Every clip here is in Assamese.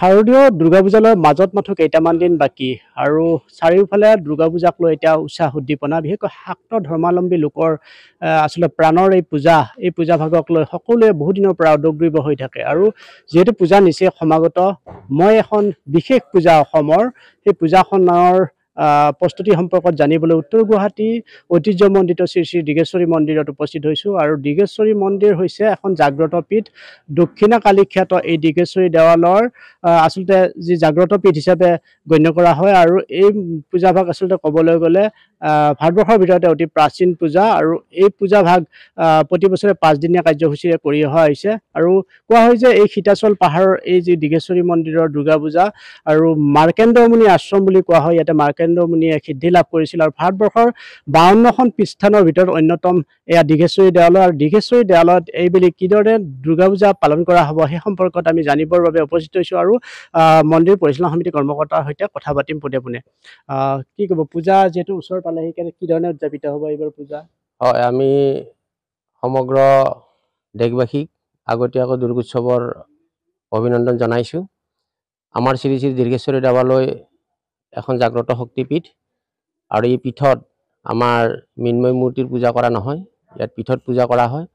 শাৰদীয় দুৰ্গা পূজালৈ মাজত মাথো কেইটামান দিন বাকী আৰু চাৰিওফালে দুৰ্গা পূজাক লৈ এতিয়া উৎসাহ উদ্দীপনা বিশেষকৈ শাক্ত ধৰ্মাৱলম্বী লোকৰ আচলতে প্ৰাণৰ এই পূজা এই পূজা ভাগক বহুদিনৰ পৰা উদগ্ৰীব হৈ থাকে আৰু যিহেতু পূজা নিচেই সমাগত মই এখন বিশেষ পূজা অসমৰ সেই পূজাখনৰ প্ৰস্তুতি সম্পৰ্কত জানিবলৈ উত্তৰ গুৱাহাটীৰ ঐতিহ্যমণ্ডিত শ্ৰী শ্ৰী ডিগেশ্বৰী মন্দিৰত উপস্থিত হৈছোঁ আৰু ডিগেশ্বৰী মন্দিৰ হৈছে এখন জাগ্ৰত পীঠ দক্ষিণা খ্যাত এই ডিগেশ্বৰী দেৱালৰ আচলতে যি জাগ্ৰত পীঠ হিচাপে গণ্য কৰা হয় আৰু এই পূজাভাগ আচলতে ক'বলৈ গ'লে ভাৰতবৰ্ষৰ ভিতৰতে অতি প্ৰাচীন পূজা আৰু এই পূজাভাগ প্ৰতি বছৰে পাঁচদিনীয়া কাৰ্যসূচীৰে কৰি অহা হৈছে আৰু কোৱা হয় যে এই সীতাচল পাহাৰৰ এই যি ডিগেশ্বৰী মন্দিৰৰ দুৰ্গা পূজা আৰু মাৰ্কেণ্ডমুনি আশ্ৰম বুলি কোৱা হয় ইয়াতে মাৰ্কেণ্ড নৰেন্দ্ৰ মুনিয়ে সিদ্ধি লাভ কৰিছিল আৰু ভাৰতবৰ্ষৰ বাৱন্নখন পৃষ্ঠানৰ ভিতৰত অন্যতম এয়া দীঘেশ্বৰী দেৱালয় আৰু দীঘেশ্বৰী দেৱালয়ত এইবেলি কিদৰে দুৰ্গা পূজা পালন কৰা হ'ব সেই সম্পৰ্কত আমি জানিবৰ বাবে উপস্থিত হৈছোঁ আৰু মন্দিৰ পৰিচালনা সমিতিৰ কৰ্মকৰ্তাৰ সৈতে কথা পাতিম পোনে পোনে কি ক'ব পূজা যিহেতু ওচৰ পালে সেইকাৰণে ধৰণে উদযাপিত হ'ব এইবাৰ পূজা হয় আমি সমগ্ৰ দেশবাসীক আগতীয়াকৈ দুৰ্গোৎসৱৰ অভিনন্দন জনাইছোঁ আমাৰ শ্ৰী শ্ৰী দীৰ্ঘেশ্বৰী দেৱালয় এখন জাগ্ৰত শক্তিপীঠ আৰু এই পীঠত আমাৰ মৃন্ময় মূৰ্তিৰ পূজা কৰা নহয় ইয়াত পীঠত পূজা কৰা হয়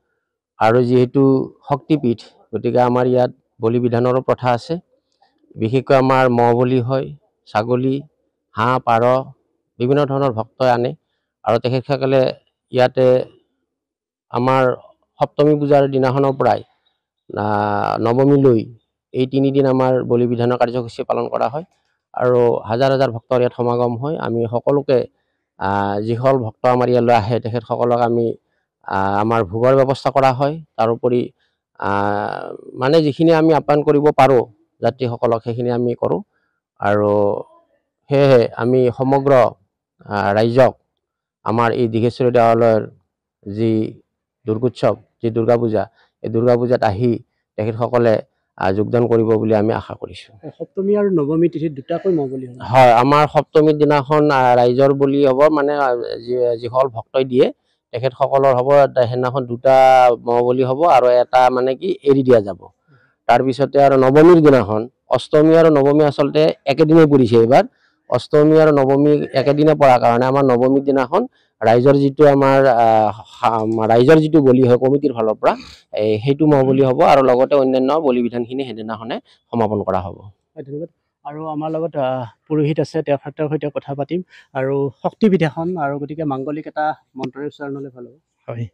আৰু যিহেতু শক্তিপীঠ গতিকে আমাৰ ইয়াত বলি বিধানৰো প্ৰথা আছে বিশেষকৈ আমাৰ ম'হ বলি হয় ছাগলী হাঁহ পাৰ বিভিন্ন ধৰণৰ ভক্তই আনে আৰু তেখেতসকলে ইয়াতে আমাৰ সপ্তমী পূজাৰ দিনাখনৰ পৰাই নৱমীলৈ এই তিনিদিন আমাৰ বলি বিধানৰ কাৰ্যসূচী পালন কৰা হয় আৰু হাজাৰ হাজাৰ ভক্তৰ ইয়াত সমাগম হয় আমি সকলোকে যিসকল ভক্ত আমাৰ ইয়ালৈ আহে তেখেতসকলক আমি আমাৰ ভোগৰ ব্যৱস্থা কৰা হয় তাৰোপৰি মানে যিখিনি আমি আপ্যায়ন কৰিব পাৰোঁ যাত্ৰীসকলক সেইখিনি আমি কৰোঁ আৰু সেয়েহে আমি সমগ্ৰ ৰাইজক আমাৰ এই দীঘেশ্বৰী দেৱালয়ৰ যি দুৰ্গোৎসৱ যি দুৰ্গা পূজা এই দুৰ্গা পূজাত আহি তেখেতসকলে যোগদান কৰিব বুলি আমি আশা কৰিছোঁ সপ্তমী আৰু নৱমী তিথি দুটাকৈ মঙ্গলী হয় আমাৰ সপ্তমীৰ দিনাখন ৰাইজৰ বুলি হ'ব মানে যিসকল ভক্তই দিয়ে তেখেতসকলৰ হ'ব সেইদিনাখন দুটা মঙ্গলী হ'ব আৰু এটা মানে কি এৰি দিয়া যাব তাৰপিছতে আৰু নৱমীৰ দিনাখন অষ্টমী আৰু নৱমী আচলতে একেদিনাই পৰিছে এইবাৰ অষ্টমী আৰু নৱমী একেদিনাই পৰাৰ কাৰণে আমাৰ নৱমীৰ দিনাখন ৰাইজৰ যিটো আমাৰ ৰাইজৰ যিটো বলি হয় কমিটিৰ ফালৰ পৰা সেইটো মই হ'ব আৰু লগতে অন্যান্য বলি বিধানখিনি সেইদিনাখনে সমাপন কৰা হ'ব ধন্যবাদ আৰু আমাৰ লগত পুৰোহিত আছে তেখেতৰ সৈতে কথা পাতিম আৰু শক্তি বিধেখন আৰু গতিকে মাংগলিক এটা মন্ত্ৰৰে উচ্চাৰণলৈ ভাল হ'ব হয়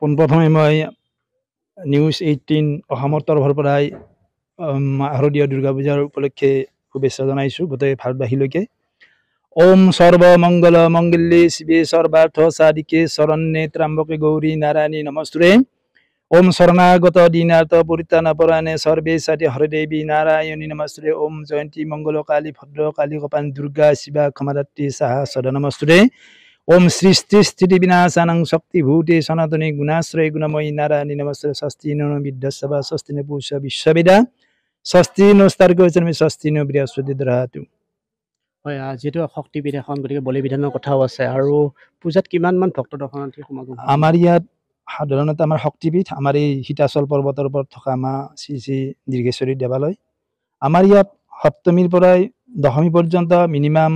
পোনপ্ৰথমে মই নিউজ এইটিন অসমৰ তৰফৰ পৰাই শাৰদীয় দুৰ্গা পূজাৰ উপলক্ষে শুভেচ্ছা জনাইছোঁ গোটেই ভাৰতবাসীলৈকে ओम सर्व मङ्गल मङ्गल्ये शिवे सर्वार्थ साधिके शरण्ये त्र्यम्बके गौरी नारायणी नमस्ते ओम शरणागत दिनार्थ पुरिता नपराणे सर्वे साथी हरदेवी नारायणी नमस्तुरे ओम जयन्ती मङ्गल काली भद्र काली गोपान दुर्गा शिवा खमरात्री शाह सदा नमस्ते ओम सृष्टि स्थिति विनाशानाङ भूते सनातनी गुणाश्रय गुणमयी नारायणी नमस्ते स्वस्ति नो विद्ध सभा स्वस्ति नो पुष विश्वविदा स्वस्ति नो स्वस्ति नो बृहस्पति द्रहातु হয় যিহেতু শক্তি বিধেয়ক গতিকে বলি বিধানৰ কথাও আছে আৰু পূজাত কিমানমান ভক্ত দৰ্শনাৰ্থী সমাগম আমাৰ ইয়াত সাধাৰণতে আমাৰ শক্তিপীঠ আমাৰ এই সীতাচল পৰ্বতৰ ওপৰত থকা আমাৰ শ্ৰী শ্ৰী দীৰ্ঘেশ্বৰী দেৱালয় আমাৰ ইয়াত সপ্তমীৰ পৰাই দশমী পৰ্যন্ত মিনিমাম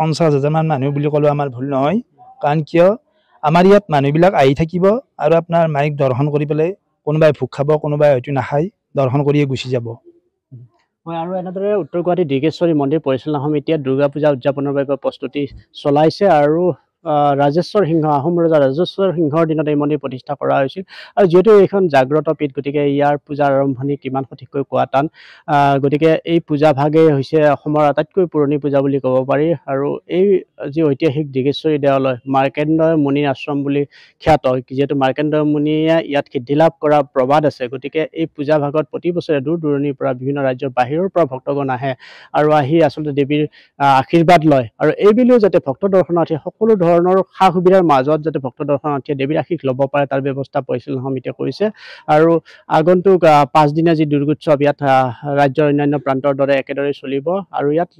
পঞ্চাছ হাজাৰমান মানুহ বুলি ক'লেও আমাৰ ভুল নহয় কাৰণ কিয় আমাৰ ইয়াত মানুহবিলাক আহি থাকিব আৰু আপোনাৰ মাইক দৰ্শন কৰি পেলাই কোনোবাই ভোগ খাব কোনোবাই হয়তো নাখায় দৰ্শন কৰিয়ে গুচি যাব হয় আৰু এনেদৰে উত্তৰ গুৱাহাটী দীৰ্ঘেশ্বৰী মন্দিৰ পৰিচালনা সমিতিয়ে দুৰ্গা পূজা উদযাপনৰ বাবে প্ৰস্তুতি চলাইছে আৰু ৰাজেশ্বৰ সিংহ আহোম ৰজা ৰাজেশ্বৰ সিংহৰ দিনত এই মন্দিৰ প্ৰতিষ্ঠা কৰা হৈছিল আৰু যিহেতু এইখন জাগ্ৰত পীঠ গতিকে ইয়াৰ পূজাৰ আৰম্ভণি কিমান সঠিককৈ কোৱা টান গতিকে এই পূজা ভাগেই হৈছে অসমৰ আটাইতকৈ পুৰণি পূজা বুলি ক'ব পাৰি আৰু এই যি ঐতিহাসিক দিগেশ্বৰী দেৱালয় মাৰ্কেণ্ডয় মুনিৰ আশ্ৰম বুলি খ্যাত যিহেতু মাৰ্কেণ্ডয় মুনিয়ে ইয়াত সিদ্ধিলাভ কৰা প্ৰবাদ আছে গতিকে এই পূজা ভাগত প্ৰতি বছৰে দূৰ দূৰণিৰ পৰা বিভিন্ন ৰাজ্যৰ বাহিৰৰ পৰা ভক্তগণ আহে আৰু আহি আচলতে দেৱীৰ আশীৰ্বাদ লয় আৰু এইবেলিও যাতে ভক্ত দৰ্শনাৰ্থী সকলো ধৰণৰ ধৰণৰ সা সুবিধাৰ মাজত যাতে ভক্ত দৰ্শনাৰ্থীয়ে দেৱী আশীষ ল'ব পাৰে তাৰ ব্যৱস্থা পৰিচালনা সমিতিয়ে কৰিছে আৰু আগন্তুক পাঁচদিনীয়া যি দুৰ্গোৎসৱ ইয়াত ৰাজ্যৰ অন্যান্য প্ৰান্তৰ দৰে একেদৰে চলিব আৰু ইয়াত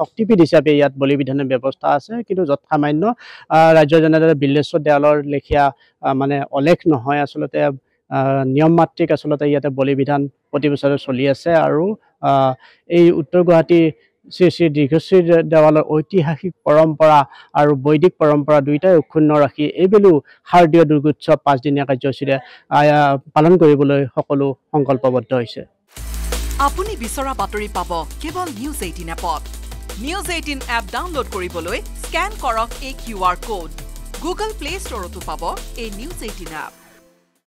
শক্তিপীঠ হিচাপে ইয়াত বলি বিধানৰ ব্যৱস্থা আছে কিন্তু যৎসামান্য ৰাজ্যৰ যেনেদৰে বিল্লেশ্বৰ দেৱালৰ লেখীয়া মানে অলেখ নহয় আচলতে নিয়ম মাতৃক আচলতে ইয়াতে বলি বিধান প্ৰতি বছৰে চলি আছে আৰু এই উত্তৰ গুৱাহাটী শ্ৰী শ্ৰী দীৰ্ঘশ্ৰী দেৱালয়ৰ ঐতিহাসিক পৰম্পৰা আৰু বৈদিক পৰম্পৰা দুয়োটাই অক্ষুণ্ণ ৰাখি এইবেলিও শাৰদীয় দুৰ্গোৎসৱ পাঁচদিনীয়া কাৰ্যসূচীৰে পালন কৰিবলৈ সকলো সংকল্পবদ্ধ হৈছে আপুনি বিচৰা বাতৰি পাব কেৱল নিউজ এইটিন এপত নিউজ এইটিন এপ ডাউনলোড কৰিবলৈ স্কেন কৰক এই Q R code Google Play ষ্টৰতো পাব এই নিউজ এইটিন এপ